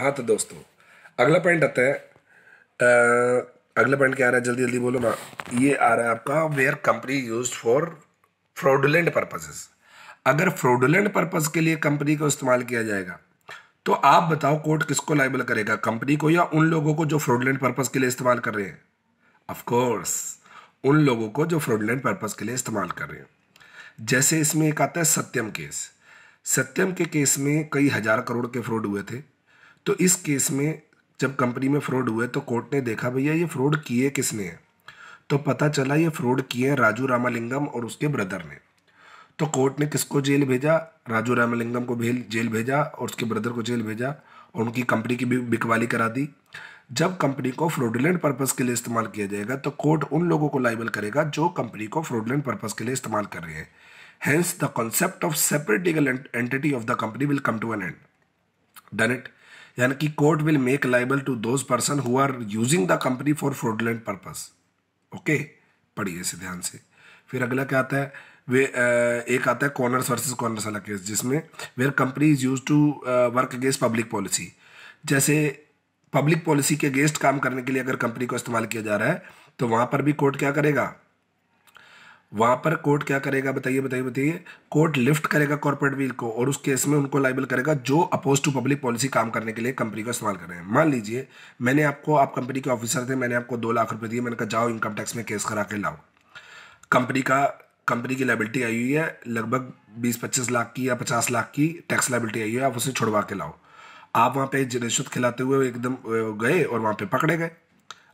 हाँ तो दोस्तों अगला पॉइंट आता है आ, अगला पॉइंट क्या आ रहा है जल्दी जल्दी बोलो ना ये आ रहा है आपका where company use for fraudulent purposes अगर फ्रॉडुलेंट पर्पज के लिए कंपनी का इस्तेमाल किया जाएगा तो आप बताओ कोर्ट किसको लाइबल करेगा कंपनी को या उन लोगों को जो फ्रॉडुलेंट पर्पज के लिए इस्तेमाल कर रहे हैं ऑफकोर्स उन लोगों को जो फ्रॉडुलेंट पर्पज के लिए इस्तेमाल कर रहे हैं जैसे इसमें एक आता है सत्यम केस सत्यम के केस में कई हजार करोड़ के फ्रॉड हुए थे तो इस केस में जब कंपनी में फ्रॉड हुए तो कोर्ट ने देखा भैया ये फ्रॉड किए किसने है तो पता चला ये फ्रॉड किए हैं राजू रामालिंगम और उसके ब्रदर ने तो कोर्ट ने किसको जेल भेजा राजू रामालिंगम को भेल जेल भेजा और उसके ब्रदर को जेल भेजा और उनकी कंपनी की भी बिकवाली करा दी जब कंपनी को फ्रॉडुलेंट पर्पज़ के लिए इस्तेमाल किया जाएगा तो कोर्ट उन लोगों को लाइबल करेगा जो कंपनी को फ्रॉडुलेंट पर्पज़ के लिए इस्तेमाल कर रहे हैं hence the concept of separate legal entity of the company will come to an end done it यानी कि court will make liable to those person who are using the company for fraudulent purpose okay पढ़िए इसे ध्यान से फिर अगला क्या आता है वे एक आता है कॉर्नर्स वर्सेस कॉर्नर्स वाला केस जिसमें where company is use to work against public policy जैसे पब्लिक पॉलिसी के अगेंस्ट काम करने के लिए अगर कंपनी को इस्तेमाल किया जा रहा है तो वहाँ पर भी कोर्ट क्या करेगा वहाँ पर कोर्ट क्या करेगा बताइए बताइए बताइए कोर्ट लिफ्ट करेगा कॉर्पोरेट व्हील को और उस केस में उनको लाइबल करेगा जो अपोज टू पब्लिक पॉलिसी काम करने के लिए कंपनी का इस्तेमाल कर रहे हैं मान लीजिए मैंने आपको आप कंपनी के ऑफिसर थे मैंने आपको दो लाख रुपये दिए मैंने कहा जाओ इनकम टैक्स में केस करा के लाओ कंपनी का कंपनी की लाइबिलिटी आई हुई है लगभग बीस पच्चीस लाख की या पचास लाख की टैक्स लाइबिलिटी आई हुई है आप उसे छुड़वा के लाओ आप वहाँ पे रिश्वत खिलाते हुए एकदम गए और वहाँ पे पकड़े गए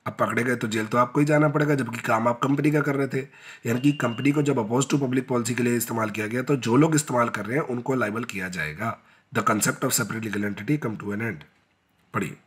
अब पकड़े गए तो जेल तो आपको ही जाना पड़ेगा जबकि काम आप कंपनी का कर रहे थे यानी कि कंपनी को जब अपोज टू पब्लिक पॉलिसी के लिए इस्तेमाल किया गया तो जो लोग इस्तेमाल कर रहे हैं उनको लाइबल किया जाएगा the concept of separate legal entity come to an end पढ़िए